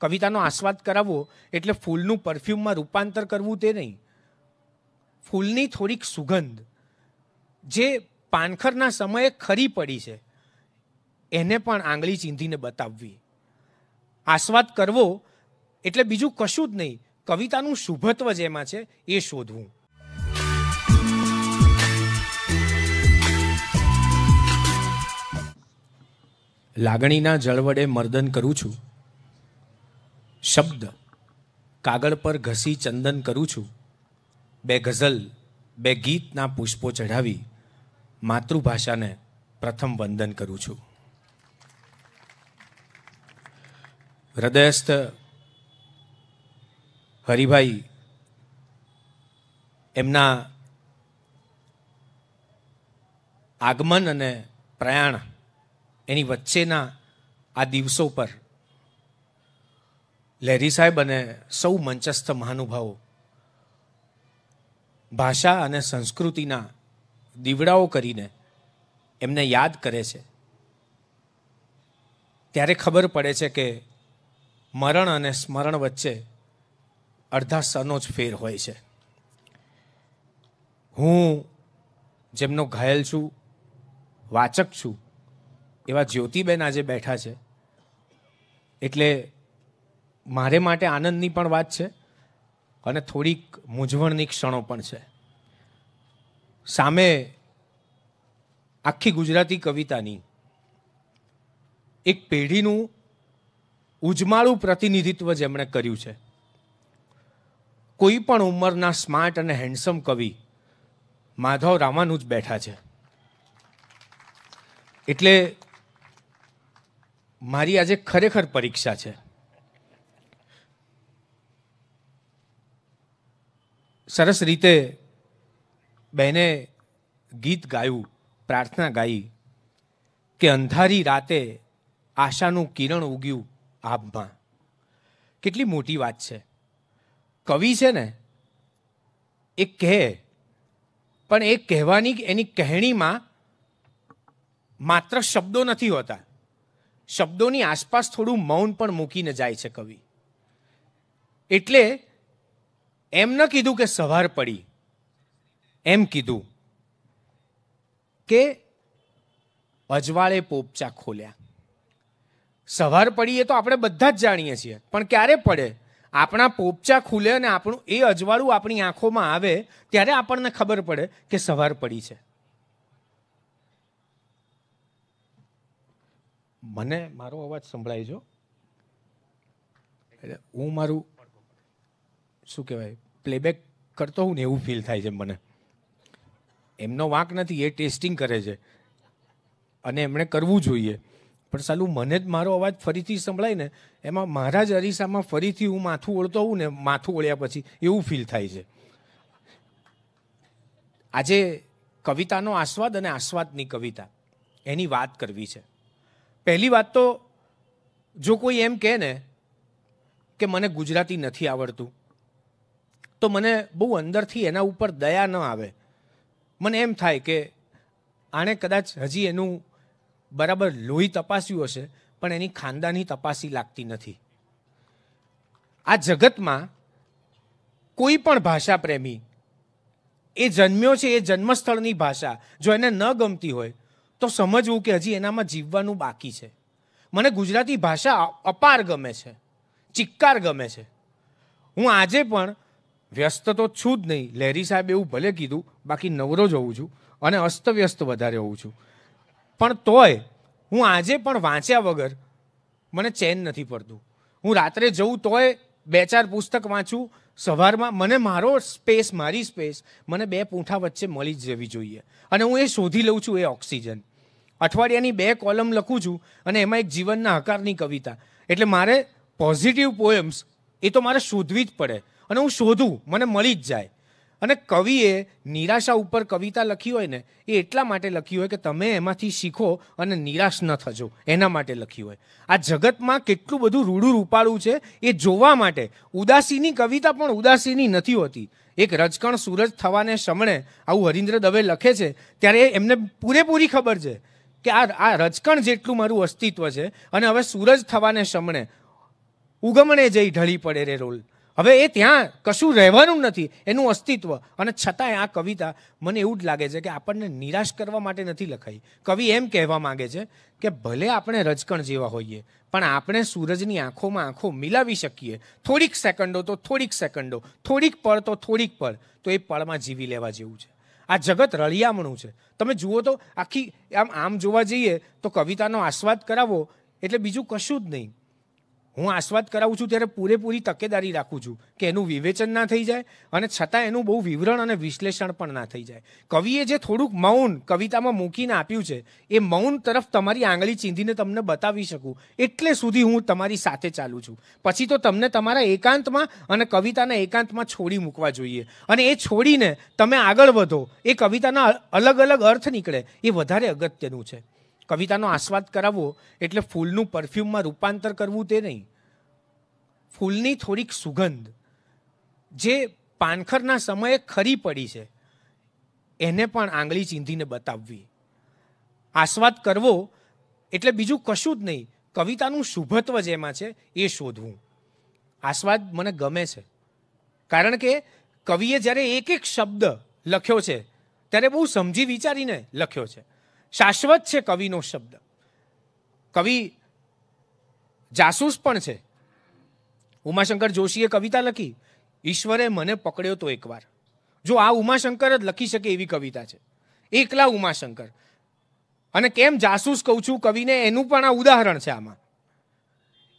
કવિતાનો આસ્વાદ કરાવવો એટલે ફૂલનું પરફ્યુમમાં રૂપાંતર કરવું તે નહીં ફૂલની થોડીક સુગંધ જે પાનખરના સમયે ખરી પડી છે એને પણ આંગળી ચીંધીને બતાવવી આસ્વાદ કરવો એટલે બીજું કશું જ નહીં કવિતાનું શુભત્વ જેમાં છે એ શોધવું લાગણીના જળવડે મર્દન કરું છું શબ્દ કાગળ પર ઘસી ચંદન કરું છું બે ગઝલ બે ગીતના પુષ્પો ચઢાવી માતૃભાષાને પ્રથમ વંદન કરું છું હૃદયસ્થ હરિભાઈ એમના આગમન અને પ્રયાણ એની વચ્ચેના આ દિવસો પર લહેરી સાહેબ અને સૌ મંચસ્થ મહાનુભાવો ભાષા અને સંસ્કૃતિના દીવડાઓ કરીને એમને યાદ કરે છે ત્યારે ખબર પડે છે કે મરણ અને સ્મરણ વચ્ચે અડધા સનો જ ફેર હોય છે હું જેમનો ઘાયલ છું વાચક છું એવા જ્યોતિબેન આજે બેઠા છે એટલે મારે માટે આનંદની પણ વાત છે અને થોડીક મૂંઝવણની ક્ષણો પણ છે સામે આખી ગુજરાતી કવિતાની એક પેઢીનું ઉજમાળું પ્રતિનિધિત્વ જેમણે કર્યું છે કોઈ પણ ઉંમરના સ્માર્ટ અને હેન્ડસમ કવિ માધવ રામાનુજ બેઠા છે એટલે મારી આજે ખરેખર પરીક્ષા છે સરસ રીતે બહેને ગીત ગાયું પ્રાર્થના ગાઈ કે અંધારી રાતે આશાનું કિરણ ઉગ્યું આભમાં કેટલી મોટી વાત છે કવિ છે ને એ કહે પણ એ કહેવાની એની કહેણીમાં માત્ર શબ્દો નથી હોતા શબ્દોની આસપાસ થોડું મૌન પણ મૂકીને જાય છે કવિ એટલે એમ ન કીધું કે સવાર પડી એમ કીધું કે અજવાળે પોપચા ખોલ્યા સવાર પડી એ તો આપણે બધા જ જાણીએ છીએ પણ ક્યારે પડે આપણા પોપચા ખુલે અને આપણું એ અજવાળું આપણી આંખોમાં આવે ત્યારે આપણને ખબર પડે કે સવાર પડી છે મને મારો અવાજ સંભળાય જો એટલે હું મારું શું કહેવાય પ્લેબેક કરતો હું ને એવું ફીલ થાય છે મને એમનો વાંક નથી એ ટેસ્ટિંગ કરે છે અને એમણે કરવું જોઈએ પણ સાલું મને જ મારો અવાજ ફરીથી સંભળાય ને એમાં મારા જ અરીસામાં ફરીથી હું માથું ઓળતો હોઉં ને માથું ઓળ્યા પછી એવું ફીલ થાય છે આજે કવિતાનો આસ્વાદ અને આસ્વાદની કવિતા એની વાત કરવી છે પહેલી વાત તો જો કોઈ એમ કહે ને કે મને ગુજરાતી નથી આવડતું તો મને બહુ અંદરથી એના ઉપર દયા ન આવે મને એમ થાય કે આણે કદાચ હજી એનું બરાબર લોહી તપાસ્યું હશે પણ એની ખાનદાની તપાસી લાગતી નથી આ જગતમાં કોઈ પણ ભાષા પ્રેમી એ જન્મ્યો છે એ જન્મસ્થળની ભાષા જો એને ન ગમતી હોય તો સમજવું કે હજી એનામાં જીવવાનું બાકી છે મને ગુજરાતી ભાષા અપાર ગમે છે ચિક્કાર ગમે છે હું આજે પણ વ્યસ્ત તો છું જ નહીં લહેરી સાહેબ એવું ભલે કીધું બાકી નવરો જ હોઉં છું અને અસ્તવ્યસ્ત વધારે હોઉં છું પણ તોય હું આજે પણ વાંચ્યા વગર મને ચેન નથી પડતું હું રાત્રે જઉં તોય બે ચાર પુસ્તક વાંચું સવારમાં મને મારો સ્પેસ મારી સ્પેસ મને બે પૂંઠા વચ્ચે મળી જ જવી જોઈએ અને હું એ શોધી લઉં છું એ ઓક્સિજન અઠવાડિયાની બે કોલમ લખું છું અને એમાં એક જીવનના હકારની કવિતા એટલે મારે પોઝિટિવ પોએમ્સ એ તો મારે શોધવી જ પડે અને હું શોધું મને મળી જ જાય અને કવિએ નિરાશા ઉપર કવિતા લખી હોય ને એ એટલા માટે લખી હોય કે તમે એમાંથી શીખો અને નિરાશ ન થજો એના માટે લખી હોય આ જગતમાં કેટલું બધું રૂડું રૂપાળું છે એ જોવા માટે ઉદાસીની કવિતા પણ ઉદાસીની નથી હોતી એક રજકણ સૂરજ થવાને સમણે આવું હરિન્દ્ર દવે લખે છે ત્યારે એમને પૂરેપૂરી ખબર છે કે આ આ રજકણ જેટલું મારું અસ્તિત્વ છે અને હવે સૂરજ થવાને સમણે ઉગમણે જઈ ઢળી પડે રે રોલ હવે એ ત્યાં કશું રહેવાનું નથી એનું અસ્તિત્વ અને છતાંય આ કવિતા મને એવું જ લાગે છે કે આપણને નિરાશ કરવા માટે નથી લખાઈ કવિ એમ કહેવા માગે છે કે ભલે આપણે રજકણ જેવા હોઈએ પણ આપણે સૂરજની આંખોમાં આંખો મિલાવી શકીએ થોડીક સેકન્ડો તો થોડીક સેકન્ડો થોડીક પળ તો થોડીક પળ તો એ પળમાં જીવી લેવા જેવું છે આ જગત રળિયામણું છે તમે જુઓ તો આખી આમ આમ જોવા જઈએ તો કવિતાનો આસ્વાદ કરાવો એટલે બીજું કશું જ નહીં હું આસ્વાદ કરાવું છું ત્યારે પૂરેપૂરી તકેદારી રાખું છું કે એનું વિવેચન ના થઈ જાય અને છતાં એનું બહુ વિવરણ અને વિશ્લેષણ પણ ના થઈ જાય કવિએ જે થોડુંક મૌન કવિતામાં મૂકીને આપ્યું છે એ મૌન તરફ તમારી આંગળી ચીંધીને તમને બતાવી શકું એટલે સુધી હું તમારી સાથે ચાલું છું પછી તો તમને તમારા એકાંતમાં અને કવિતાના એકાંતમાં છોડી મૂકવા જોઈએ અને એ છોડીને તમે આગળ વધો એ કવિતાના અલગ અલગ અર્થ નીકળે એ વધારે અગત્યનું છે કવિતાનો આસ્વાદ કરાવવો એટલે ફૂલનું પરફ્યુમમાં રૂપાંતર કરવું તે નહીં ફૂલની થોડીક સુગંધ જે પાનખરના સમયે ખરી પડી છે એને પણ આંગળી ચીંધીને બતાવવી આસ્વાદ કરવો એટલે બીજું કશું જ નહીં કવિતાનું શુભત્વ જેમાં છે એ શોધવું આસ્વાદ મને ગમે છે કારણ કે કવિએ જ્યારે એક એક શબ્દ લખ્યો છે ત્યારે બહુ સમજી વિચારીને લખ્યો છે શાશ્વત છે કવિનો શબ્દ કવિ જાસૂસ પણ છે ઉમાશંકર જોશીએ કવિતા લખી ઈશ્વરે મને પકડ્યો તો એકવાર જો આ ઉમાશંકર જ લખી શકે એવી કવિતા છે એકલા ઉમાશંકર અને કેમ જાસૂસ કહું છું કવિને એનું પણ આ ઉદાહરણ છે આમાં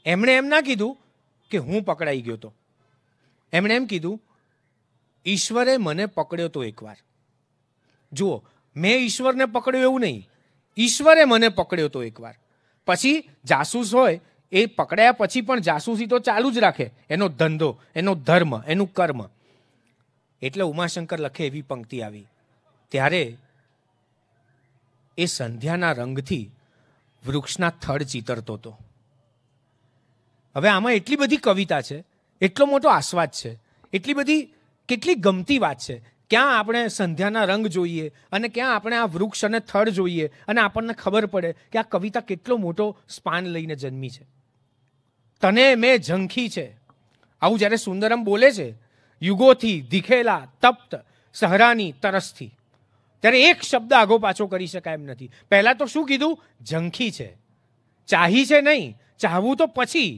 એમણે એમ ના કીધું કે હું પકડાઈ ગયો તો એમણે એમ કીધું ઈશ્વરે મને પકડ્યો તો એકવાર જુઓ મેં ઈશ્વરને પકડ્યો એવું નહીં ઈશ્વરે મને પકડ્યો તો એકવાર પછી જાસૂસ હોય એ પકડ્યા પછી પણ જાસૂસી તો ચાલુ જ રાખે એનો ધંધો એનો ધર્મ એનું કર્મ એટલે ઉમાશંકર લખે એવી પંક્તિ આવી ત્યારે એ સંધ્યાના રંગથી વૃક્ષના થડ ચીતરતો હતો હવે આમાં એટલી બધી કવિતા છે એટલો મોટો આસ્વાદ છે એટલી બધી કેટલી ગમતી વાત છે ક્યાં આપણે સંધ્યાના રંગ જોઈએ અને ક્યાં આપણે આ વૃક્ષ અને થડ જોઈએ અને આપણને ખબર પડે કે આ કવિતા કેટલો મોટો સ્પાન લઈને જન્મી છે તને મેં ઝંખી છે આવું જ્યારે સુંદરમ બોલે છે યુગોથી દીખેલા તપ્ત સહરાની તરસથી ત્યારે એક શબ્દ આગો પાછો કરી શકાય એમ નથી પહેલાં તો શું કીધું ઝંખી છે ચાહી છે નહીં ચાહવું તો પછી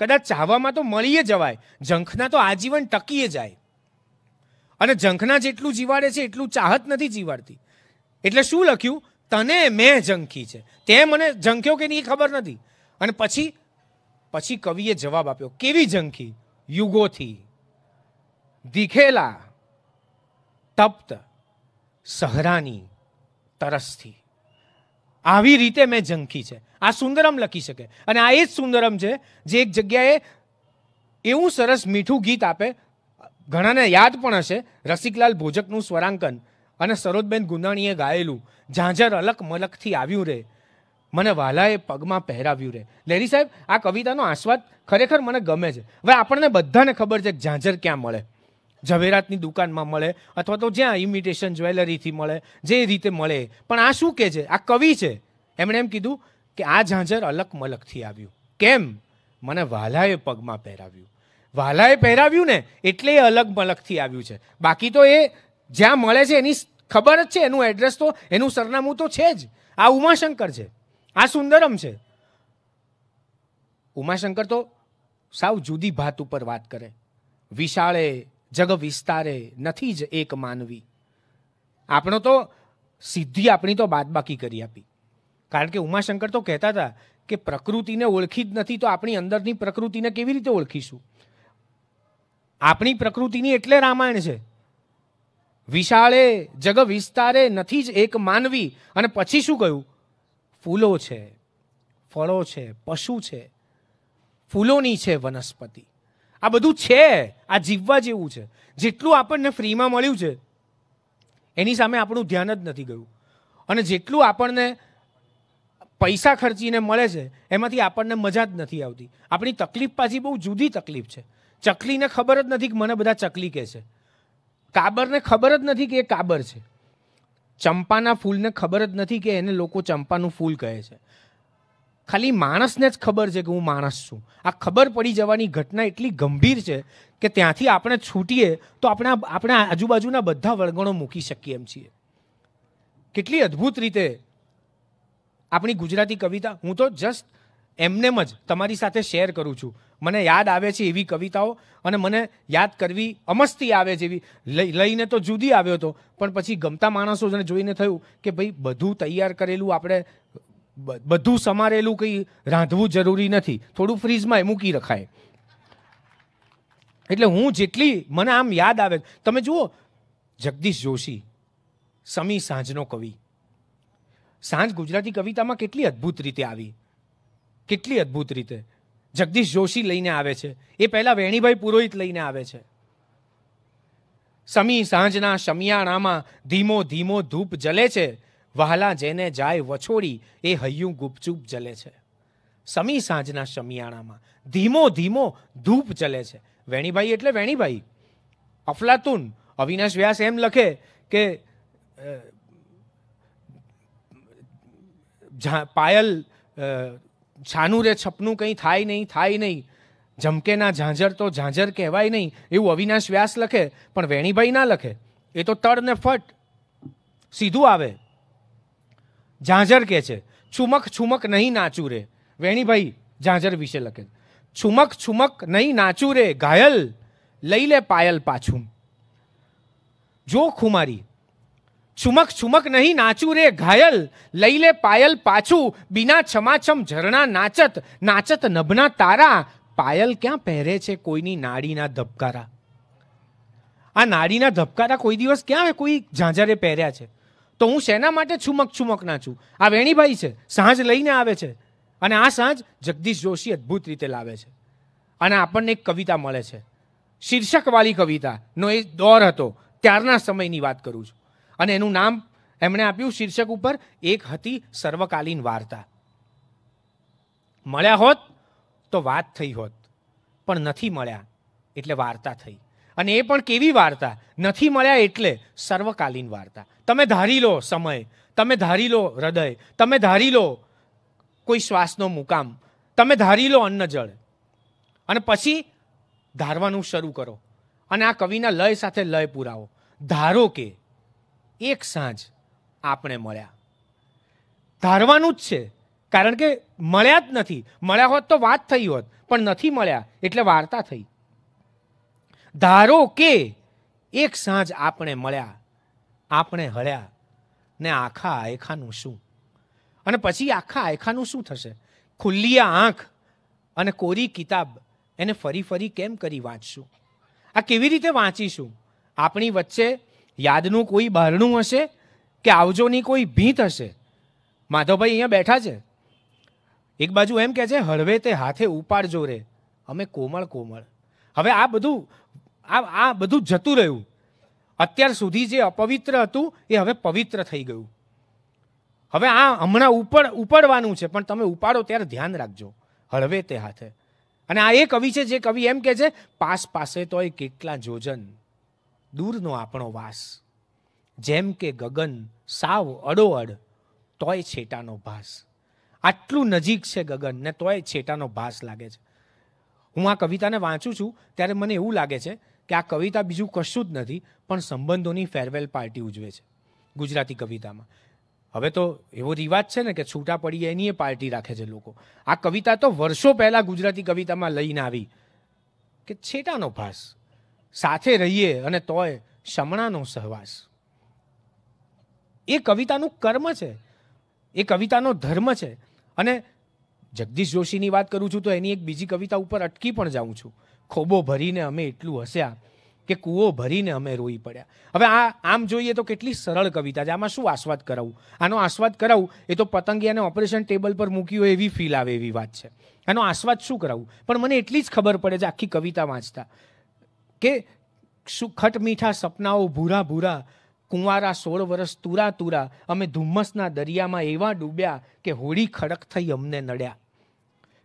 કદાચ ચાહવામાં તો મળીએ જવાય ઝંખના તો આજીવન ટકીએ જાય અને ઝંખના જેટલું જીવાડે છે એટલું ચાહત નથી જીવાડતી એટલે શું લખ્યું તને મેં ઝંખી છે તે મને ઝંખ્યો કે નહીં ખબર નથી અને પછી પછી કવિએ જવાબ આપ્યો કેવી ઝંખી યુગોથી દીખેલા તપ્ત સહરાની તરસથી આવી રીતે મેં ઝંખી છે આ સુંદરમ લખી શકે અને આ એ જ સુંદરમ છે જે એક જગ્યાએ એવું સરસ મીઠું ગીત આપે ઘણાને યાદ પણ હશે રસિકલાલ ભોજકનું સ્વરાંકન અને સરોજબેન ગુંદાણીએ ગાયેલું ઝાંઝર અલક મલકથી આવ્યું રે મને વાલાએ પગમાં પહેરાવ્યું રે લેરી સાહેબ આ કવિતાનો આસ્વાદ ખરેખર મને ગમે છે હવે આપણને બધાને ખબર છે કે ઝાંઝર ક્યાં મળે ઝવેરાતની દુકાનમાં મળે અથવા તો જ્યાં ઇમિટેશન જ્વેલરીથી મળે જે રીતે મળે પણ આ શું કે છે આ કવિ છે એમણે એમ કીધું કે આ ઝાંઝર અલક મલકથી આવ્યું કેમ મને વાલાએ પગમાં પહેરાવ્યું વાલાએ પહેરાવ્યું ને એટલે એ અલગ મલકથી આવ્યું છે બાકી તો એ જ્યાં મળે છે એની ખબર જ છે એનું એડ્રેસ તો એનું સરનામું તો છે જ આ ઉમાશંકર છે આ સુંદરમ છે ઉમાશંકર તો સાવ જુદી ભાત ઉપર વાત કરે વિશાળે જગ વિસ્તારે નથી જ એક માનવી આપણો તો સિદ્ધિ આપણી તો બાદબાકી કરી આપી કારણ કે ઉમાશંકર તો કહેતા હતા કે પ્રકૃતિને ઓળખી જ નથી તો આપણી અંદરની પ્રકૃતિને કેવી રીતે ઓળખીશું આપણી પ્રકૃતિની એટલે રામાયણ છે વિશાળે જગ વિસ્તારે નથી જ એક માનવી અને પછી શું કહ્યું ફૂલો છે ફળો છે પશુ છે ફૂલોની છે વનસ્પતિ આ બધું છે આ જીવવા જેવું છે જેટલું આપણને ફ્રીમાં મળ્યું છે એની સામે આપણું ધ્યાન જ નથી ગયું અને જેટલું આપણને પૈસા ખર્ચીને મળે છે એમાંથી આપણને મજા જ નથી આવતી આપણી તકલીફ પાછી બહુ જુદી તકલીફ છે ચકલીને ખબર જ નથી કે મને બધા ચકલી કહે છે કાબરને ખબર જ નથી કે એ કાબર છે ચંપાના ફૂલને ખબર જ નથી કે એને લોકો ચંપાનું ફૂલ કહે છે ખાલી માણસને જ ખબર છે કે હું માણસ છું આ ખબર પડી જવાની ઘટના એટલી ગંભીર છે કે ત્યાંથી આપણે છૂટીએ તો આપણે આપણે આજુબાજુના બધા વળગણો મૂકી શકીએ એમ છીએ કેટલી અદ્ભુત રીતે આપણી ગુજરાતી કવિતા હું તો જસ્ટ એમનેમ જ તમારી સાથે શેર કરું છું મને યાદ આવે છે એવી કવિતાઓ અને મને યાદ કરવી અમસ્તી આવે છે જેવી લઈને તો જુદી આવ્યો હતો પણ પછી ગમતા માણસો જોઈને થયું કે ભાઈ બધું તૈયાર કરેલું આપણે બધું સમારેલું કંઈ રાંધવું જરૂરી નથી થોડું ફ્રીજમાં મૂકી રખાય એટલે હું જેટલી મને આમ યાદ આવે તમે જુઓ જગદીશ જોશી સમી સાંજનો કવિ સાંજ ગુજરાતી કવિતામાં કેટલી અદ્ભુત રીતે આવી કેટલી અદ્ભુત રીતે જગદીશ જોશી લઈને આવે છે એ પહેલાં વેણીભાઈ પુરોહિત લઈને આવે છે સમી સાંજના શમિયાણામાં ધીમો ધીમો ધૂપ જલે છે વહાલા જેને જાય વછોડી એ હૈયું ગુપચૂપ જલે છે સમી સાંજના શમિયાણામાં ધીમો ધીમો ધૂપ જલે છે વેણીભાઈ એટલે વેણીભાઈ અફલાતુન અવિનાશ વ્યાસ એમ લખે કે પાયલ છાનું રે છપનું કંઈ થાય નહીં થાય નહીં જમકેના ઝાંઝર તો ઝાંઝર કહેવાય નહીં એવું અવિનાશ વ્યાસ લખે પણ વેણીભાઈ ના લખે એ તો તડ ને ફટ સીધું આવે ઝાંઝર કહે છે છુમક છુમક નહીં નાચું રે વેણીભાઈ ઝાંઝર વિશે લખે છુમક છુમક નહીં નાચું રે ઘાયલ લઈ લે પાયલ પાછું જો ખુમારી છુમક છુમક નહીં નાચું રે ઘાયલ લઈ લે પાયલ પાછું બિના છમાછમ ઝરણા નાચત નાચત નભના તારા પાયલ ક્યાં પહેરે છે કોઈની નાડીના ધબકારા આ નાડીના ધબકારા કોઈ દિવસ ક્યાં કોઈ ઝાંઝરે પહેર્યા છે તો હું શેના માટે છુમક છુમક નાચું આ વેણીભાઈ છે સાંજ લઈને આવે છે અને આ સાંજ જગદીશ જોશી અદ્ભુત રીતે લાવે છે અને આપણને એક કવિતા મળે છે શીર્ષકવાળી કવિતાનો એ દોર હતો ત્યારના સમયની વાત કરું છું અને એનું નામ એમણે આપ્યું શીર્ષક ઉપર એક હતી સર્વકાલીન વાર્તા મળ્યા હોત તો વાત થઈ હોત પણ નથી મળ્યા એટલે વાર્તા થઈ અને એ પણ કેવી વાર્તા નથી મળ્યા એટલે સર્વકાલીન વાર્તા તમે ધારી લો સમય તમે ધારી લો હૃદય તમે ધારી લો કોઈ શ્વાસનો મુકામ તમે ધારી લો અન્ન જળ અને પછી ધારવાનું શરૂ કરો અને આ કવિના લય સાથે લય પુરાવો ધારો કે એક સાંજ આપણે મળ્યા ધારવાનું જ છે કારણ કે મળ્યા જ નથી મળ્યા હોત તો વાત થઈ હોત પણ નથી મળ્યા એટલે વાર્તા થઈ ધારો કે એક સાંજ આપણે મળ્યા આપણે હળ્યા ને આખા આયખાનું શું અને પછી આખા આયખાનું શું થશે ખુલ્લી આંખ અને કોરી કિતાબ એને ફરી ફરી કેમ કરી વાંચશું આ કેવી રીતે વાંચીશું આપણી વચ્ચે યાદનું કોઈ બહારણું હશે કે આવજોની કોઈ ભીંત હશે માધવભાઈ અહીંયા બેઠા છે એક બાજુ એમ કહે છે હળવે તે હાથે ઉપાડજો રે અમે કોમળ કોમળ હવે આ બધું આ આ બધું જતું રહ્યું અત્યાર સુધી જે અપવિત્ર હતું એ હવે પવિત્ર થઈ ગયું હવે આ હમણાં ઉપડ ઉપાડવાનું છે પણ તમે ઉપાડો ત્યારે ધ્યાન રાખજો હળવે તે હાથે અને આ એ કવિ છે જે કવિ એમ કહે છે પાસ પાસે તોય કેટલા જોજન દૂરનો આપણો વાસ જેમ કે ગગન સાવ અડોઅડ તોય છેટાનો ભાસ આટલું નજીક છે ગગન ને તોય છેટાનો ભાસ લાગે છે હું આ કવિતાને વાંચું છું ત્યારે મને એવું લાગે છે કે આ કવિતા બીજું કશું જ નથી પણ સંબંધોની ફેરવેલ પાર્ટી ઉજવે છે ગુજરાતી કવિતામાં હવે તો એવો રિવાજ છે ને કે છૂટા પડીએ એની એ પાર્ટી રાખે છે લોકો આ કવિતા તો વર્ષો પહેલાં ગુજરાતી કવિતામાં લઈને આવી કે છેટાનો ભાસ સાથે રહીએ અને તોય શમણાનો સહવાસ એ કવિતાનું કર્મ છે એ કવિતાનો ધર્મ છે અને જગદીશ જોશીની વાત કરું છું તો એની એક બીજી કવિતા ઉપર અટકી પણ જાઉં છું ખોબો ભરીને અમે એટલું હસ્યા કે કૂવો ભરીને અમે રોઈ પડ્યા હવે આ આમ જોઈએ તો કેટલી સરળ કવિતા છે આમાં શું આસ્વાદ કરાવું આનો આસ્વાદ કરાવું એ તો પતંગિયાને ઓપરેશન ટેબલ પર મૂકી હોય એવી ફીલ આવે એવી વાત છે આનો આસ્વાદ શું કરાવું પણ મને એટલી જ ખબર પડે છે આખી કવિતા વાંચતા કે શું ખટ મીઠા સપનાઓ ભૂરા ભૂરા કુંવારા સોળ વર્ષ તુરા તુરા અમે ધુમ્મસના દરિયામાં એવા ડૂબ્યા કે હોળી ખડક થઈ અમને નડ્યા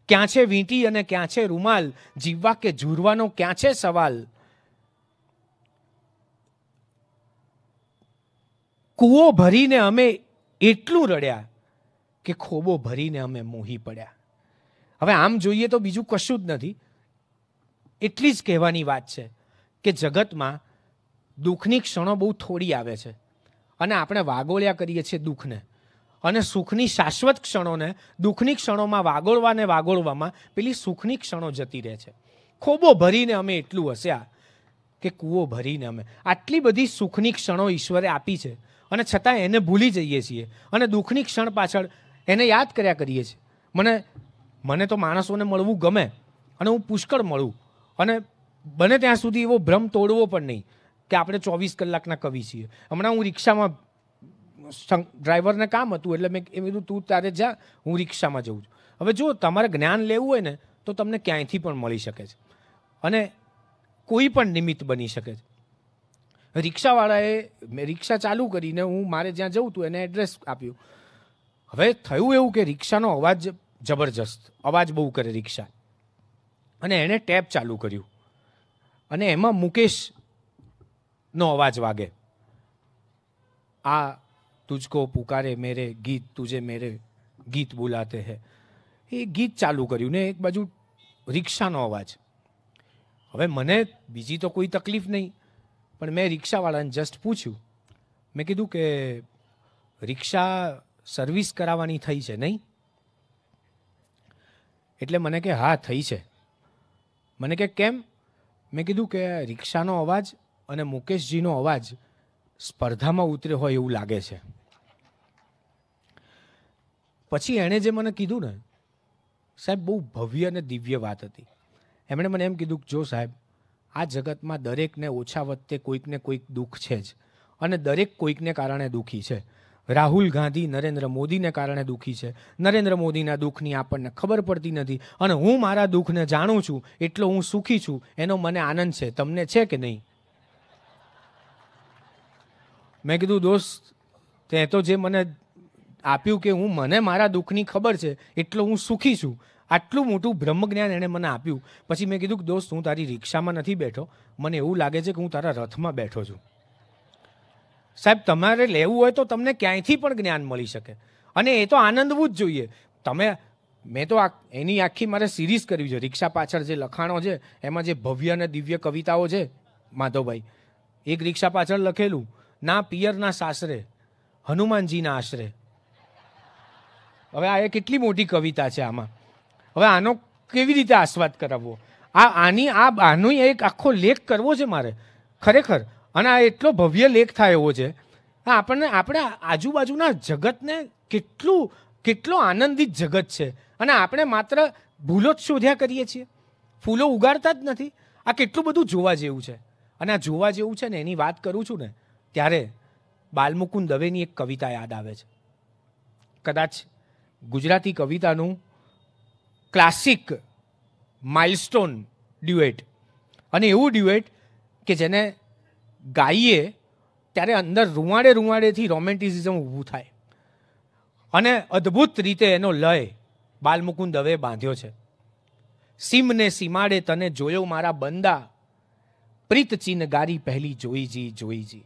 ક્યાં છે વીંટી અને ક્યાં છે રૂમાલ જીવવા કે ઝૂરવાનો ક્યાં છે સવાલ કૂવો ભરીને અમે એટલું રડ્યા કે ખોબો ભરીને અમે મોહી પડ્યા હવે આમ જોઈએ તો બીજું કશું જ નથી એટલી જ કહેવાની વાત છે કે જગતમાં દુઃખની ક્ષણો બહુ થોડી આવે છે અને આપણે વાગોળ્યા કરીએ છીએ દુઃખને અને સુખની શાશ્વત ક્ષણોને દુઃખની ક્ષણોમાં વાગોળવાને વાગોળવામાં પેલી સુખની ક્ષણો જતી રહે છે ખોબો ભરીને અમે એટલું હસ્યા કે કૂવો ભરીને અમે આટલી બધી સુખની ક્ષણો ઈશ્વરે આપી છે અને છતાં એને ભૂલી જઈએ છીએ અને દુઃખની ક્ષણ પાછળ એને યાદ કર્યા કરીએ છીએ મને મને તો માણસોને મળવું ગમે અને હું પુષ્કળ મળું અને બને ત્યાં સુધી એવો ભ્રમ તોડવો પણ નહીં કે આપણે ચોવીસ કલાકના કવિ છીએ હમણાં હું રિક્ષામાં ડ્રાઈવરને કામ હતું એટલે મેં એ બધું તું તારે જા હું રિક્ષામાં જઉં છું હવે જો તમારે જ્ઞાન લેવું હોય ને તો તમને ક્યાંયથી પણ મળી શકે છે અને કોઈ પણ નિમિત્ત બની શકે છે રિક્ષાવાળાએ મેં રિક્ષા ચાલુ કરીને હું મારે જ્યાં જવું તું એને એડ્રેસ આપ્યું હવે થયું એવું કે રિક્ષાનો અવાજ જબરજસ્ત અવાજ બહુ કરે રિક્ષા અને એણે ટેપ ચાલુ કર્યું અને એમાં મુકેશનો અવાજ વાગે આ તુજકો પુકારે મેરે ગીત તુજે મેરે ગીત બોલાતે હે એ ગીત ચાલુ કર્યું ને એક બાજુ રિક્ષાનો અવાજ હવે મને બીજી તો કોઈ તકલીફ નહીં પણ મેં રિક્ષાવાળાને જસ્ટ પૂછ્યું મેં કીધું કે રિક્ષા સર્વિસ કરાવવાની થઈ છે નહીં એટલે મને કે હા થઈ છે મને કે કેમ મેં કીધું કે રિક્ષાનો અવાજ અને મુકેશજીનો અવાજ સ્પર્ધામાં ઉતર્યો હોય એવું લાગે છે પછી એણે જે મને કીધું ને સાહેબ બહુ ભવ્ય અને દિવ્ય વાત હતી એમણે મને એમ કીધું કે જો સાહેબ આ જગતમાં દરેકને ઓછા વત્તે કોઈકને કોઈક દુઃખ છે જ અને દરેક કોઈકને કારણે દુઃખી છે રાહુલ ગાંધી નરેન્દ્ર મોદીને કારણે દુઃખી છે નરેન્દ્ર મોદીના દુઃખની આપણને ખબર પડતી નથી અને હું મારા દુઃખને જાણું છું એટલો હું સુખી છું એનો મને આનંદ છે તમને છે કે નહીં મેં કીધું દોસ્ત તે તો જે મને આપ્યું કે હું મને મારા દુઃખની ખબર છે એટલો હું સુખી છું આટલું મોટું બ્રહ્મજ્ઞાન એણે મને આપ્યું પછી મેં કીધું કે દોસ્ત હું તારી રિક્ષામાં નથી બેઠો મને એવું લાગે છે કે હું તારા રથમાં બેઠો છું સાહેબ તમારે લેવું હોય તો તમને ક્યાંયથી પણ જ્ઞાન મળી શકે અને એ તો આનંદવું જ જોઈએ તમે મેં તો એની આખી મારે સિરીઝ કરવી છે રિક્ષા પાછળ જે લખાણો છે એમાં જે ભવ્ય અને દિવ્ય કવિતાઓ છે માધવભાઈ એક રિક્ષા પાછળ લખેલું ના પિયરના સાસરે હનુમાનજીના આશરે હવે આ એ કેટલી મોટી કવિતા છે આમાં હવે આનો કેવી રીતે આસ્વાદ કરાવવો આ આની આ આનું એક આખો લેખ કરવો છે મારે ખરેખર અને આ એટલો ભવ્ય લેખ થાય એવો છે આ આપણને આપણા આજુબાજુના જગતને કેટલું કેટલો આનંદિત જગત છે અને આપણે માત્ર ભૂલો જ શોધ્યા કરીએ છીએ ફૂલો ઉગાડતા જ નથી આ કેટલું બધું જોવા જેવું છે અને આ જોવા જેવું છે ને એની વાત કરું છું ને ત્યારે બાલમુકુંદ દવેની એક કવિતા યાદ આવે છે કદાચ ગુજરાતી કવિતાનું ક્લાસિક માઇલસ્ટોન ડ્યુએટ અને એવું ડ્યુએટ કે જેને ગાઈએ ત્યારે અંદર રૂવાડે રૂવાડેથી રોમેન્ટિસિઝમ ઊભું થાય અને અદ્ભુત રીતે એનો લય બાલમુકુંદ હવે બાંધ્યો છે સીમને સીમાડે તને જોયો મારા બંદા પ્રીત ચિન ગારી પહેલી જોઈ જી જોઈ જી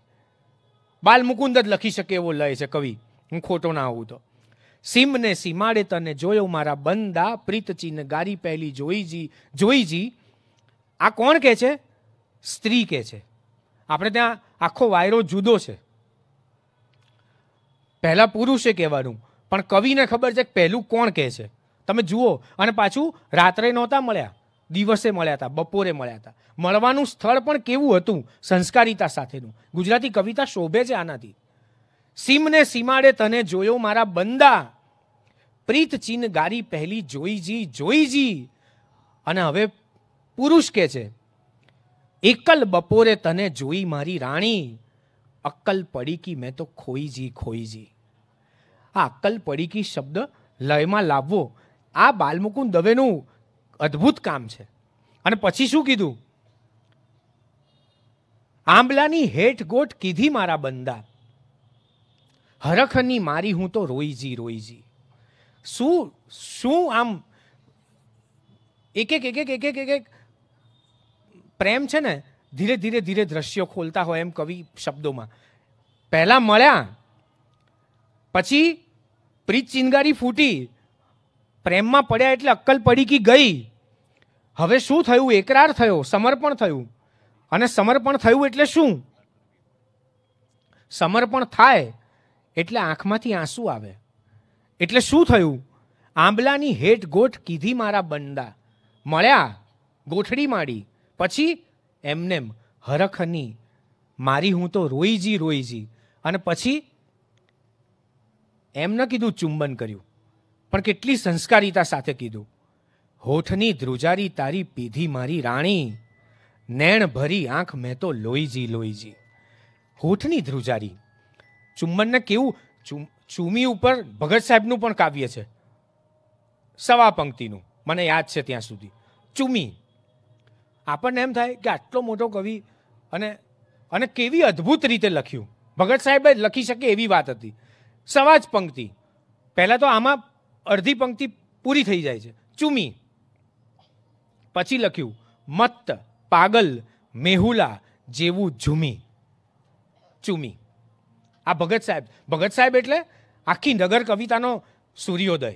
બાલમુકુંદ જ લખી શકે એવો લય છે કવિ હું ખોટો ના હોઉં તો સીમને સીમાડે તને જોયો મારા બંદા પ્રીત ચિન ગારી પહેલી જોઈ જી જોઈ જી આ કોણ કહે છે સ્ત્રી કહે છે આપણે ત્યાં આખો વાયરો જુદો છે પહેલાં પુરુષે કહેવાનું પણ કવિને ખબર છે કે પહેલું કોણ કહે છે તમે જુઓ અને પાછું રાત્રે નહોતા મળ્યા દિવસે મળ્યા હતા બપોરે મળ્યા હતા મળવાનું સ્થળ પણ કેવું હતું સંસ્કારિતા સાથેનું ગુજરાતી કવિતા શોભે છે આનાથી સીમને સીમાડે તને જોયો મારા બંદા પ્રીત ચિન ગારી પહેલી જોઈજી જી અને હવે પુરુષ કહે છે એકલ બપોરે તને જોઈ મારી રાણી અક્કલ પડી કી મેં તો ખોઈ જી ખોઈ જી આ અક્કલ પડી કી શબ્દ લયમાં લાવવો આ બાલમુકુંદ દવેનું અદ્ભુત કામ છે અને પછી શું કીધું આંબલાની હેઠ ગોઠ કીધી મારા બંદા હરખની મારી હું તો રોઈ રોઈજી રોઈજી શું શું આમ એક એક એક એક એક એક એક પ્રેમ છે ને ધીરે ધીરે ધીરે દ્રશ્યો ખોલતા હોય એમ કવિ શબ્દોમાં પહેલાં મળ્યા પછી પ્રીત ચિનગારી ફૂટી પ્રેમમાં પડ્યા એટલે અક્કલ પડી કી ગઈ હવે શું થયું એકરાર થયો સમર્પણ થયું અને સમર્પણ થયું એટલે શું સમર્પણ થાય એટલે આંખમાંથી આંસુ આવે એટલે શું થયું આંબલાની હેઠ ગોઠ કીધી મારા બંદા મળ્યા ગોઠડી માડી પછી એમનેમ હરખની મારી હું તો રોઈજી રોઈજી અને પછી એમને કીધું ચુંબન કર્યું પણ કેટલી સંસ્કારિતા સાથે કીધું હોઠની ધ્રુજારી તારી પીધી મારી રાણી નેણ ભરી આંખ મેં તો લોહીજી લોહીજી હોઠની ધ્રુજારી ચુંબનને કેવું ચુમી ઉપર ભગત સાહેબનું પણ કાવ્ય છે સવા પંક્તિનું મને યાદ છે ત્યાં સુધી ચુમી આપણને એમ થાય કે આટલો મોટો કવિ અને અને કેવી અદ્ભુત રીતે લખ્યું ભગત સાહેબે લખી શકે એવી વાત હતી સવાજ પંક્તિ પહેલાં તો આમાં અડધી પંક્તિ પૂરી થઈ જાય છે ચુમી પછી લખ્યું મત્ત પાગલ મેહુલા જેવું ઝુમી ચુમી આ ભગત સાહેબ ભગત સાહેબ એટલે આખી નગર કવિતાનો સૂર્યોદય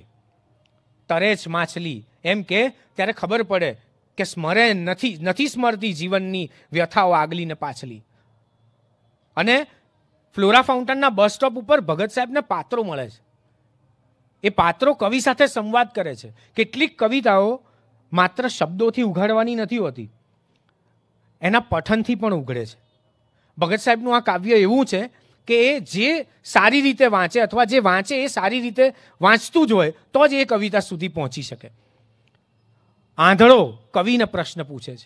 તરેચ માછલી એમ કે ત્યારે ખબર પડે કે સ્મરે નથી નથી સ્મરતી જીવનની વ્યથાઓ આગલી ને પાછલી અને ફ્લોરા ફાઉન્ટનના બસ સ્ટોપ ઉપર ભગત સાહેબને પાત્રો મળે છે એ પાત્રો કવિ સાથે સંવાદ કરે છે કેટલીક કવિતાઓ માત્ર શબ્દોથી ઉઘાડવાની નથી હોતી એના પઠનથી પણ ઉઘડે છે ભગત સાહેબનું આ કાવ્ય એવું છે કે એ જે સારી રીતે વાંચે અથવા જે વાંચે એ સારી રીતે વાંચતું જ હોય તો જ એ કવિતા સુધી પહોંચી શકે આંધળો કવિને પ્રશ્ન પૂછે છે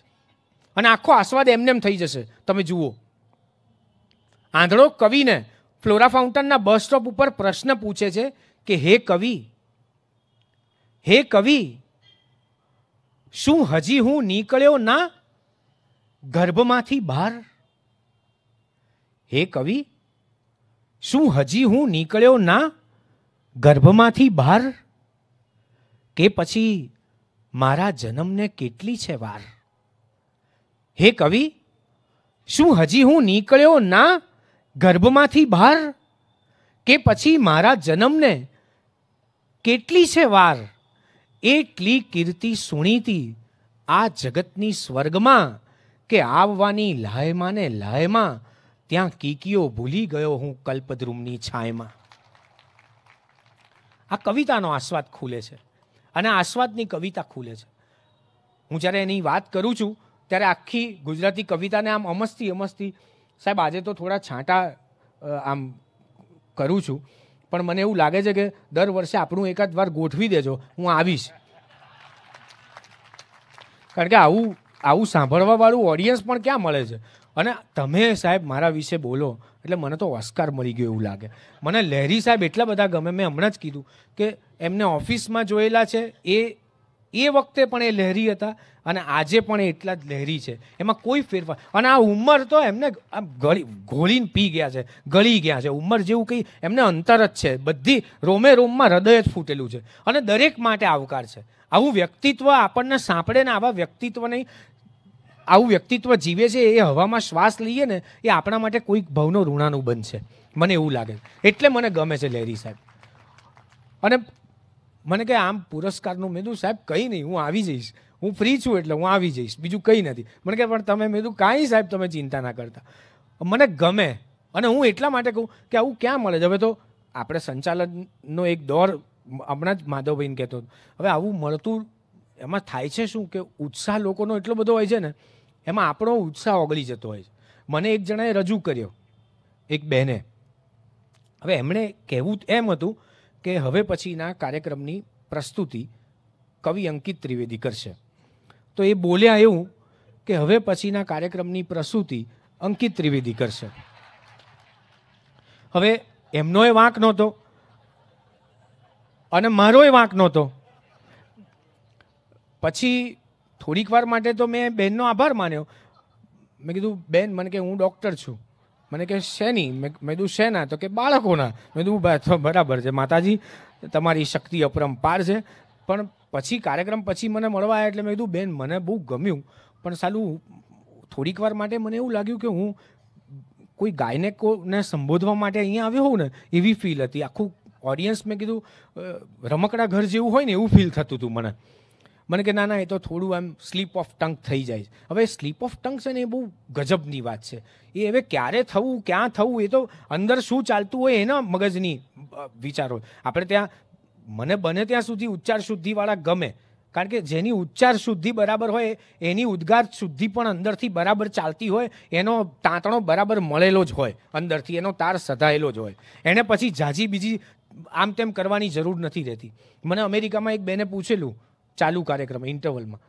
અને આખો આસ્વાદ એમને એમ થઈ જશે તમે જુઓ આંધળો કવિને ફ્લોરા ફાઉન્ટનના બસ સ્ટોપ ઉપર પ્રશ્ન પૂછે છે કે હે કવિ હે કવિ શું હજી હું નીકળ્યો ના ગર્ભમાંથી બહાર હે કવિ શું હજી હું નીકળ્યો ના ગર્ભમાંથી બહાર કે પછી મારા જન્મને કેટલી છે વાર હે કવિ શું હજી હું નીકળ્યો ના ગર્ભમાંથી બહાર કે પછી મારા જન્મને કેટલી છે વાર એટલી કીર્તિ સુણીતી આ જગતની સ્વર્ગમાં કે આવવાની લાયમાં ને લાયમાં ત્યાં કીકીઓ ભૂલી ગયો હું કલ્પદ્રુમની છાયમાં આ કવિતાનો આસ્વાદ ખુલે છે અને આસ્વાદની કવિતા ખુલે છે હું જ્યારે એની વાત કરું છું ત્યારે આખી ગુજરાતી કવિતાને આમ અમસ્તી અમસ્તી સાહેબ આજે તો થોડા છાંટા આમ કરું છું પણ મને એવું લાગે છે કે દર વર્ષે આપણું એકાદ વાર ગોઠવી દેજો હું આવીશ કારણ કે આવું આવું સાંભળવાવાળું ઓડિયન્સ પણ ક્યાં મળે છે અને તમે સાહેબ મારા વિશે બોલો એટલે મને તો ઓસ્કાર મળી ગયો એવું લાગે મને લહેરી સાહેબ એટલા બધા ગમે મેં હમણાં જ કીધું કે એમને ઓફિસમાં જોયેલા છે એ એ વખતે પણ એ લહેરી હતા અને આજે પણ એ એટલા જ લહેરી છે એમાં કોઈ ફેરફાર અને આ ઉંમર તો એમને આમ ગળી ઘોળીને પી ગયા છે ગળી ગયા છે ઉંમર જેવું કંઈ એમને અંતર જ છે બધી રોમે રોમમાં હૃદય જ ફૂટેલું છે અને દરેક માટે આવકાર છે આવું વ્યક્તિત્વ આપણને સાંપડે ને આવા વ્યક્તિત્વની આવું વ્યક્તિત્વ જીવે છે એ હવામાં શ્વાસ લઈએ ને એ આપણા માટે કોઈક ભવનો ઋણાનું બનશે મને એવું લાગે એટલે મને ગમે છે લહેરી સાહેબ અને મને કે આમ પુરસ્કારનું મેં સાહેબ કંઈ નહીં હું આવી જઈશ હું ફ્રી છું એટલે હું આવી જઈશ બીજું કંઈ નથી મને કે પણ તમે મેદું કાંઈ સાહેબ તમે ચિંતા ના કરતા મને ગમે અને હું એટલા માટે કહું કે આવું ક્યાં મળે છે હવે તો આપણે સંચાલનનો એક દોર હમણાં જ માધવભાઈને કહેતો હતો હવે આવું મળતું એમાં થાય છે શું કે ઉત્સાહ લોકોનો એટલો બધો હોય છે ને એમાં આપણો ઉત્સાહ ઓગળી જતો હોય છે મને એક જણાએ રજૂ કર્યો એક બહેને હવે એમણે કહેવું એમ હતું કે હવે પછીના કાર્યક્રમની પ્રસ્તુતિ કવિ અંકિત ત્રિવેદી કરશે તો એ બોલ્યા એવું કે હવે પછીના કાર્યક્રમની પ્રસ્તુતિ અંકિત ત્રિવેદી કરશે હવે એમનો એ વાંક નહોતો અને મારો એ વાંક નહોતો પછી થોડીક વાર માટે તો મેં બહેનનો આભાર માન્યો મેં કીધું બેન મને કે હું ડૉક્ટર છું મને કે શેની મેં કીધું શેના તો કે બાળકોના મેં કીધું બરાબર છે માતાજી તમારી શક્તિ અપરંપાર છે પણ પછી કાર્યક્રમ પછી મને મળવા આવ્યા એટલે મેં કીધું બેન મને બહુ ગમ્યું પણ સાલું થોડીક વાર માટે મને એવું લાગ્યું કે હું કોઈ ગાયનેકોને સંબોધવા માટે અહીંયા આવ્યો હોઉં ને એવી ફીલ હતી આખું ઓડિયન્સ મેં કીધું રમકડા ઘર જેવું હોય ને એવું ફીલ થતું હતું મને મને કે ના ના એ તો થોડું આમ સ્લીપ ઓફ ટંક થઈ જાય હવે સ્લીપ ઓફ ટંક છે ને એ બહુ ગજબની વાત છે એ હવે ક્યારે થવું ક્યાં થવું એ તો અંદર શું ચાલતું હોય એના મગજની વિચારો આપણે ત્યાં મને બને ત્યાં સુધી ઉચ્ચાર શુદ્ધિવાળા ગમે કારણ કે જેની ઉચ્ચાર શુદ્ધિ બરાબર હોય એની ઉદ્ગાર શુદ્ધિ પણ અંદરથી બરાબર ચાલતી હોય એનો તાંતણો બરાબર મળેલો જ હોય અંદરથી એનો તાર સધાયેલો જ હોય એને પછી જાજી બીજી આમ તેમ કરવાની જરૂર નથી રહેતી મને અમેરિકામાં એક બેને પૂછેલું ચાલુ કાર્યક્રમ ઇન્ટરવલમાં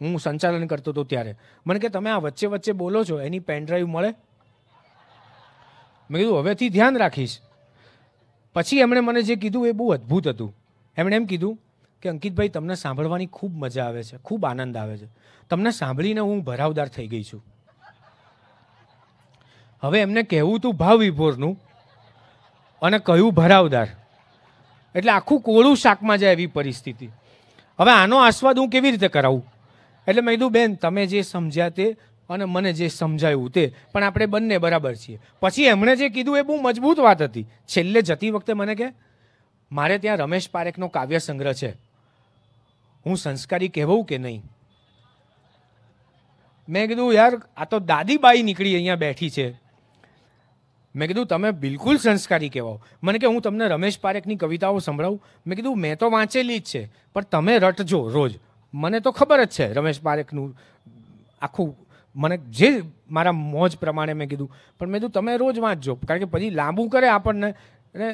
હું સંચાલન કરતો હતો ત્યારે મને કે તમે આ વચ્ચે વચ્ચે બોલો છો એની પેનડ્રાઈવ મળે મેં કીધું હવેથી ધ્યાન રાખીશ પછી એમણે મને જે કીધું એ બહુ અદ્ભુત હતું એમણે એમ કીધું કે અંકિતભાઈ તમને સાંભળવાની ખૂબ મજા આવે છે ખૂબ આનંદ આવે છે તમને સાંભળીને હું ભરાવદાર થઈ ગઈ છું હવે એમને કહેવું તું ભાવ વિભોરનું અને કહ્યું ભરાવદાર એટલે આખું કોળું શાકમાં જાય એવી પરિસ્થિતિ હવે આનો આસ્વાદ હું કેવી રીતે કરાવું એટલે મેં કીધું બેન તમે જે સમજ્યા તે અને મને જે સમજાયું તે પણ આપણે બંને બરાબર છીએ પછી એમણે જે કીધું એ બહુ મજબૂત વાત હતી છેલ્લે જતી વખતે મને કે મારે ત્યાં રમેશ પારેખનો કાવ્ય સંગ્રહ છે હું સંસ્કારી કહેવું કે નહીં મેં કીધું યાર આ તો દાદીબાઈ નીકળી અહીંયા બેઠી છે મેં કીધું તમે બિલકુલ સંસ્કારી કહેવાઓ મને કે હું તમને રમેશ પારેખની કવિતાઓ સંભળાવું મેં કીધું મેં તો વાંચેલી જ છે પણ તમે રટજો રોજ મને તો ખબર જ છે રમેશ પારેખનું આખું મને જે મારા મોજ પ્રમાણે મેં કીધું પણ મેં કીધું તમે રોજ વાંચજો કારણ કે પછી લાંબુ કરે આપણને અને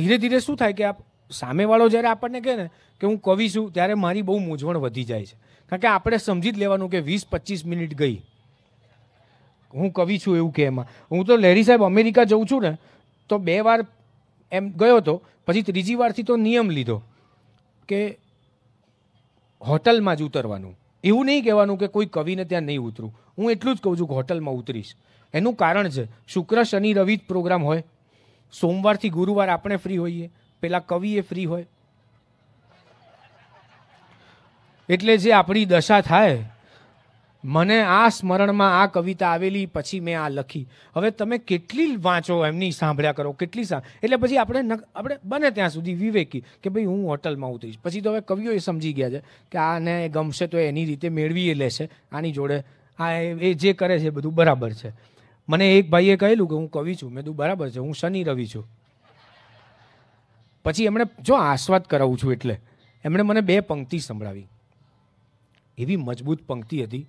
ધીરે ધીરે શું થાય કે આપ સામેવાળો જ્યારે આપણને કહે ને કે હું કવિ છું ત્યારે મારી બહુ મૂંઝવણ વધી જાય છે કારણ કે આપણે સમજી જ લેવાનું કે વીસ પચીસ મિનિટ ગઈ હું કવિ છું એવું કે એમાં હું તો લહેરી સાહેબ અમેરિકા જઉં છું ને તો બે વાર એમ ગયો હતો પછી ત્રીજી વારથી તો નિયમ લીધો કે હોટલમાં જ ઉતરવાનું એવું નહીં કહેવાનું કે કોઈ કવિને ત્યાં નહીં ઉતરું હું એટલું જ કહું છું કે હોટલમાં ઉતરીશ એનું કારણ છે શુક્ર શનિ રવિ જ પ્રોગ્રામ હોય સોમવારથી ગુરુવાર આપણે ફ્રી હોઈએ પેલા કવિએ ફ્રી હોય એટલે જે આપણી દશા થાય મને આ સ્મરણમાં આ કવિતા આવેલી પછી મેં આ લખી હવે તમે કેટલી વાંચો એમની સાંભળ્યા કરો કેટલી એટલે પછી આપણે આપણે બને ત્યાં સુધી વિવેકી કે ભાઈ હું હોટલમાં ઉતરીશ પછી તો હવે કવિઓ એ સમજી ગયા છે કે આને ગમશે તો એની રીતે મેળવી એ લેશે આની જોડે આ એ જે કરે છે બધું બરાબર છે મને એક ભાઈએ કહેલું કે હું કવિ છું મેં તું બરાબર છે હું શનિ રવિ છું પછી એમણે જો આસ્વાદ કરાવું છું એટલે એમણે મને બે પંક્તિ સંભળાવી એવી મજબૂત પંક્તિ હતી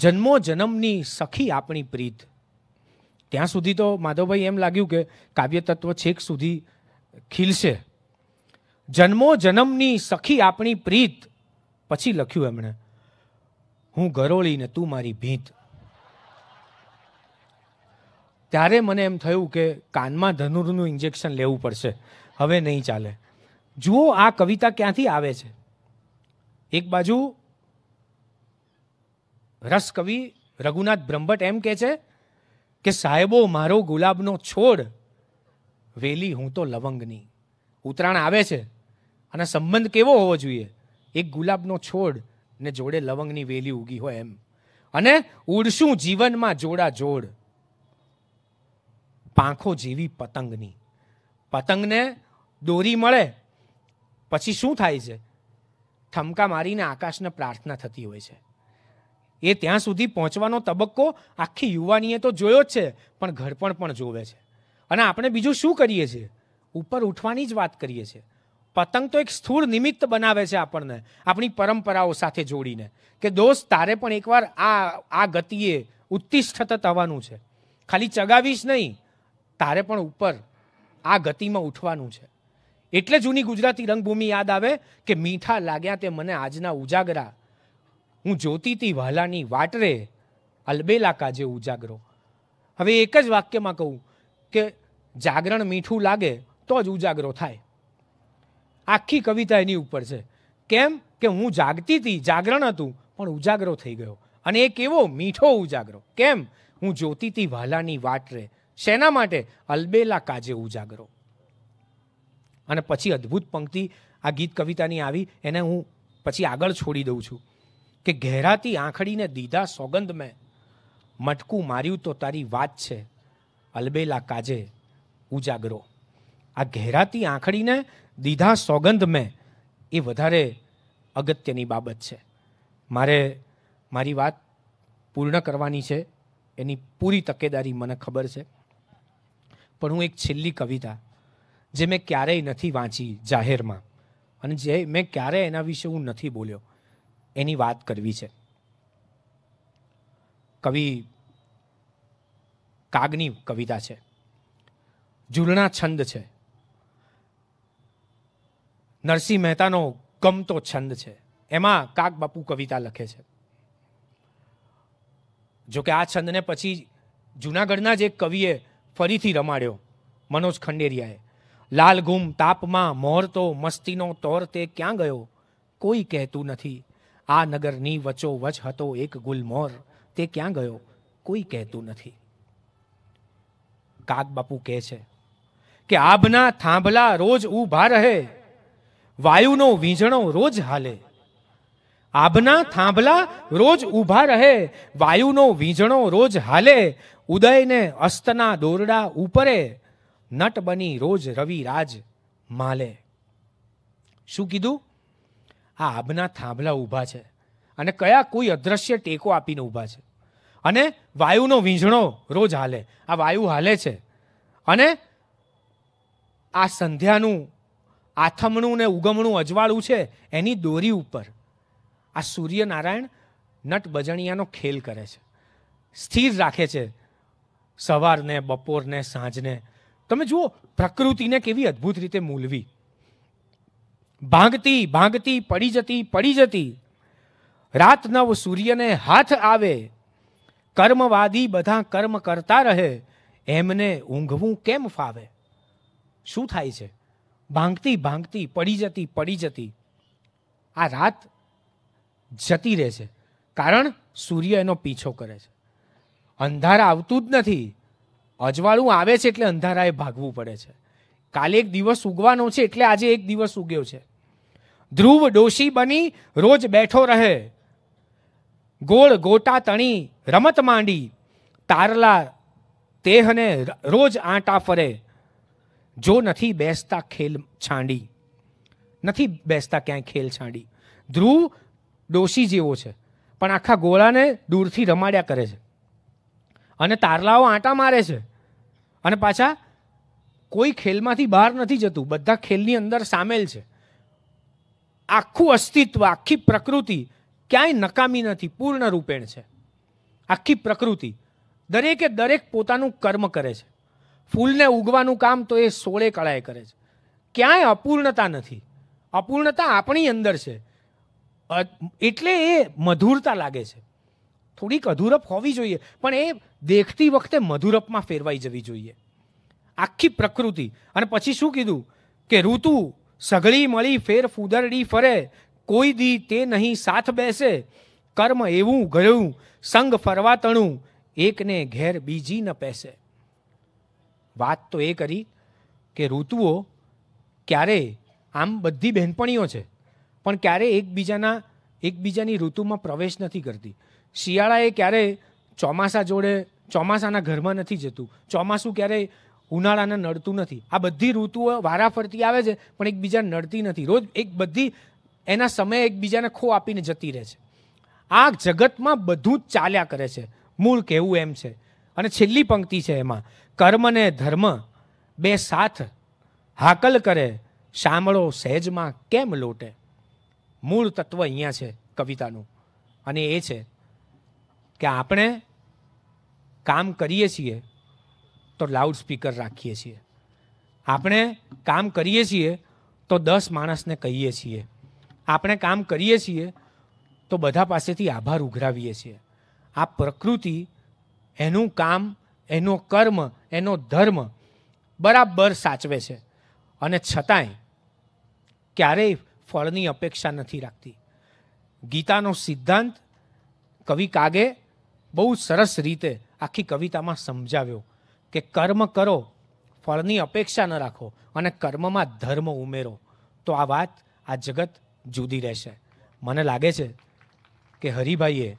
જન્મો જન્મની સખી આપણી પ્રીત ત્યાં સુધી તો માધવભાઈ એમ લાગ્યું કે કાવ્ય તત્વ છેક સુધી ખીલશે જન્મો જન્મની સખી આપણી પ્રીત પછી લખ્યું એમણે હું ગરોળી ને તું મારી ભીંત ત્યારે મને એમ થયું કે કાનમાં ધનુરનું ઇન્જેક્શન લેવું પડશે હવે નહીં ચાલે જુઓ આ કવિતા ક્યાંથી આવે છે એક બાજુ રસ કવિ રઘુનાથ બ્રહ્મટ એમ કહે છે કે સાહેબો મારો ગુલાબનો છોડ વેલી હું તો લવંગની ઉત્તરાયણ આવે છે અને સંબંધ કેવો હોવો જોઈએ એક ગુલાબનો છોડ ને જોડે લવંગની વેલી ઉગી હોય એમ અને ઉડશું જીવનમાં જોડા જોડ પાંખો જેવી પતંગની પતંગને દોરી મળે પછી શું થાય છે થમકા મારીને આકાશને પ્રાર્થના થતી હોય છે એ ત્યાં સુધી પહોંચવાનો તબક્કો આખી યુવાનીએ તો જોયો જ છે પણ ઘડપણ પણ જોવે છે અને આપણે બીજું શું કરીએ છીએ ઉપર ઉઠવાની જ વાત કરીએ છીએ પતંગ તો એક સ્થૂળ નિમિત્ત બનાવે છે આપણને આપણી પરંપરાઓ સાથે જોડીને કે દોસ્ત તારે પણ એકવાર આ આ ગતિએ ઉત્તિષ્ઠત થવાનું છે ખાલી ચગાવીશ નહીં તારે પણ ઉપર આ ગતિમાં ઉઠવાનું છે એટલે જૂની ગુજરાતી રંગભૂમિ યાદ આવે કે મીઠા લાગ્યા તે મને આજના ઉજાગરા હું જોતી તી વાલાની વાટરે અલબેલા કાજે ઉજાગરો હવે એક જ વાક્યમાં કહું કે જાગરણ મીઠું લાગે તો જ ઉજાગરો થાય આખી કવિતા એની ઉપર છે કેમ કે હું જાગતી હતી જાગરણ હતું પણ ઉજાગરો થઈ ગયો અને એ કેવો મીઠો ઉજાગરો કેમ હું જોતી હતી વાલાની વાટરે શેના માટે અલબેલા કાજે ઉજાગરો અને પછી અદ્ભુત પંક્તિ આ ગીત કવિતાની આવી એને હું પછી આગળ છોડી દઉં છું કે ઘેરાતી આંખડીને દીધા સોગંદ મેં મટકું માર્યું તો તારી વાત છે અલબેલા કાજે ઉજાગરો આ ઘેરાતી આંખડીને દીધા સોગંધ મેં એ વધારે અગત્યની બાબત છે મારે મારી વાત પૂર્ણ કરવાની છે એની પૂરી તકેદારી મને ખબર છે પણ હું એક છેલ્લી કવિતા જે મેં ક્યારેય નથી વાંચી જાહેરમાં અને જે મેં ક્યારેય એના વિશે હું નથી બોલ્યો એની વાત કરવી છે કવિ કાગની કવિતા છે ઝૂલણા છંદ છે નરસિંહ મહેતાનો ગમતો છંદ છે એમાં કાગ બાપુ કવિતા લખે છે જોકે આ છંદને પછી જૂનાગઢના જે કવિએ ફરીથી રમાડ્યો મનોજ ખંડેરિયાએ લાલ ગુમ તાપમાં મોર તો મસ્તીનો તોર તે ક્યાં ગયો કોઈ કહેતું નથી આ નગરની વચોવચ હતો એક ગુલમોર તે ક્યાં ગયો કોઈ કહેતું નથી કાગ બાપુ કહે છે કે આભના થાંભલા રોજ ઊભા રહે વાયુનો વીંઝણો રોજ હાલે આભના થાંભલા રોજ ઊભા રહે વાયુનો વીંઝણો રોજ હાલે ઉદયને અસ્તના દોરડા ઉપરે નટ બની રોજ રવિરાજ માલે શું કીધું આ આબના થાંભલા ઊભા છે અને કયા કોઈ અદ્રશ્ય ટેકો આપીને ઊભા છે અને વાયુનો વીંઝણો રોજ હાલે આ વાયુ હાલે છે અને આ સંધ્યાનું આથમણું ને ઉગમણું અજવાળું છે એની દોરી ઉપર આ સૂર્યનારાયણ નટ બજણિયાનો ખેલ કરે છે સ્થિર રાખે છે સવારને બપોરને સાંજને તમે જુઓ પ્રકૃતિને કેવી અદ્ભુત રીતે મૂલવી ભાંગતી ભાંગતી પડી જતી પડી જતી રાત નવ સૂર્યને હાથ આવે કર્મવાદી બધા કર્મ કરતા રહે એમને ઊંઘવું કેમ ફાવે શું થાય છે ભાંગતી ભાંગતી પડી જતી પડી જતી આ રાત જતી રહે છે કારણ સૂર્ય એનો પીછો કરે છે અંધારા આવતું જ નથી અજવાળું આવે છે એટલે અંધારાએ ભાગવું પડે છે કાલે એક દિવસ ઉગવાનો છે એટલે આજે એક દિવસ ઉગ્યો છે ધ્રુવ ડોશી બની રોજ બેઠો રહે ગોળ ગોટા તણી રમત માંડી તારલા તેહને રોજ આંટા ફરે જો નથી બેસતા ખેલ છાંડી નથી બેસતા ક્યાંય ખેલ છાંડી ધ્રુવ ડોશી જેવો છે પણ આખા ગોળાને દૂરથી રમાડ્યા કરે છે અને તારલાઓ આંટા મારે છે અને પાછા કોઈ ખેલમાંથી બહાર નથી જતું બધા ખેલની અંદર સામેલ છે આખું અસ્તિત્વ આખી પ્રકૃતિ ક્યાંય નકામી નથી પૂર્ણ રૂપેણ છે આખી પ્રકૃતિ દરેકે દરેક પોતાનું કર્મ કરે છે ફૂલને ઉગવાનું કામ તો એ સોળે કળાએ કરે છે ક્યાંય અપૂર્ણતા નથી અપૂર્ણતા આપણી અંદર છે એટલે એ મધુરતા લાગે છે થોડીક અધુરપ હોવી જોઈએ પણ એ દેખતી વખતે મધુરપમાં ફેરવાઈ જવી જોઈએ આખી પ્રકૃતિ અને પછી શું કીધું કે ઋતુ સઘળી મળી ફેર ફૂદરડી ફરે કોઈ દી તે નહીં સાથ બેસે કર્મ એવું ગયું સંગ તણું એકને ઘેર બીજી ન પેસે વાત તો એ કરી કે ઋતુઓ ક્યારે આમ બધી બહેનપણીઓ છે પણ ક્યારે એકબીજાના એકબીજાની ઋતુમાં પ્રવેશ નથી કરતી શિયાળાએ એ ક્યારે ચોમાસા જોડે ચોમાસાના ઘરમાં નથી જતું ચોમાસું ક્યારેય ઉનાળાને નડતું નથી આ બધી ઋતુઓ વારાફરતી આવે છે પણ એકબીજા નડતી નથી રોજ એક બધી એના સમયે એકબીજાને ખો આપીને જતી રહે છે આ જગતમાં બધું જ ચાલ્યા કરે છે મૂળ કહેવું એમ છે અને છેલ્લી પંક્તિ છે એમાં કર્મ ને ધર્મ બે સાથ હાકલ કરે શામળો સહેજમાં કેમ લોટે મૂળ તત્વ અહીંયા છે કવિતાનું અને એ છે કે આપણે કામ કરીએ છીએ તો લાઉડ સ્પીકર રાખીએ છીએ આપણે કામ કરીએ છીએ તો દસ માણસને કહીએ છીએ આપણે કામ કરીએ છીએ તો બધા પાસેથી આભાર ઉઘરાવીએ છીએ આ પ્રકૃતિ એનું કામ એનો કર્મ એનો ધર્મ બરાબર સાચવે છે અને છતાંય ક્યારેય ફળની અપેક્ષા નથી રાખતી ગીતાનો સિદ્ધાંત કવિ કાગે બહુ સરસ રીતે આખી કવિતામાં સમજાવ્યો કે કર્મ કરો ફળની અપેક્ષા ન રાખો અને કર્મમાં ધર્મ ઉમેરો તો આ વાત આ જગત જુદી રહેશે મને લાગે છે કે હરિભાઈએ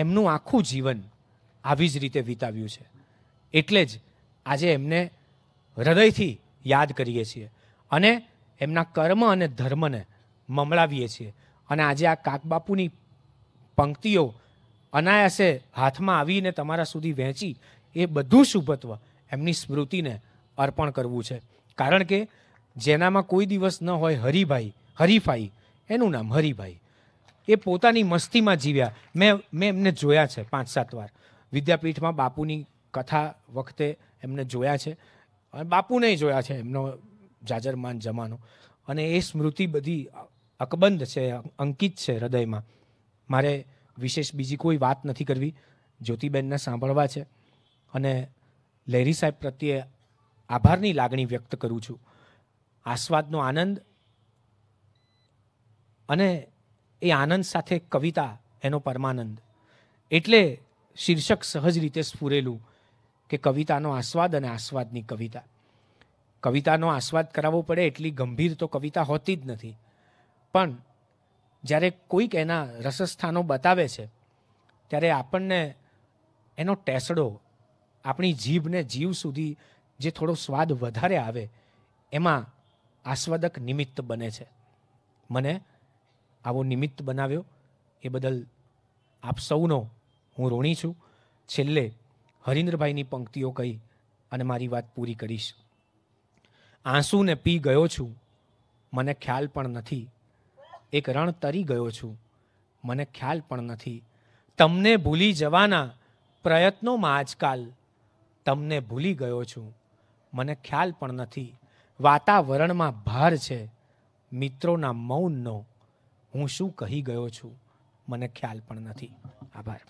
એમનું આખું જીવન આવી જ રીતે વિતાવ્યું છે એટલે જ આજે એમને હૃદયથી યાદ કરીએ છીએ અને એમના કર્મ અને ધર્મને મમળાવીએ છીએ અને આજે આ કાકબાપુની પંક્તિઓ અનાયાસે હાથમાં આવીને તમારા સુધી વહેંચી એ બધું શુભત્વ એમની સ્મૃતિને અર્પણ કરવું છે કારણ કે જેનામાં કોઈ દિવસ ન હોય હરિભાઈ હરિફાઈ એનું નામ હરિભાઈ એ પોતાની મસ્તીમાં જીવ્યા મેં મેં એમને જોયા છે પાંચ સાત વાર વિદ્યાપીઠમાં બાપુની કથા વખતે એમને જોયા છે અને બાપુને જોયા છે એમનો જાજરમાન જમાનો અને એ સ્મૃતિ બધી અકબંધ છે અંકિત છે હૃદયમાં મારે વિશેષ બીજી કોઈ વાત નથી કરવી જ્યોતિબેનને સાંભળવા છે અને લહેરી સાહેબ પ્રત્યે આભારની લાગણી વ્યક્ત કરું છું આસ્વાદનો આનંદ અને એ આનંદ સાથે કવિતા એનો પરમાનંદ એટલે શીર્ષક સહજ રીતે સ્ફૂરેલું કે કવિતાનો આસ્વાદ અને આસ્વાદની કવિતા કવિતાનો આસ્વાદ કરાવવો પડે એટલી ગંભીર તો કવિતા હોતી જ નથી પણ જ્યારે કોઈક એના રસસ્થાનો બતાવે છે ત્યારે આપણને એનો ટેસડો આપણી જીભને જીવ સુધી જે થોડો સ્વાદ વધારે આવે એમાં આસ્વાદક નિમિત્ત બને છે મને આવો નિમિત્ત બનાવ્યો એ બદલ આપ સૌનો હું ઋણી છું છેલ્લે હરિન્દ્રભાઈની પંક્તિઓ કહી અને મારી વાત પૂરી કરીશ આંસુને પી ગયો છું મને ખ્યાલ પણ નથી એક રણ તરી ગયો છું મને ખ્યાલ પણ નથી તમને ભૂલી જવાના પ્રયત્નોમાં આજકાલ તમને ભૂલી ગયો છું મને ખ્યાલ પણ નથી વાતાવરણમાં ભાર છે મિત્રોના મૌનનો હું શું કહી ગયો છું મને ખ્યાલ પણ નથી આભાર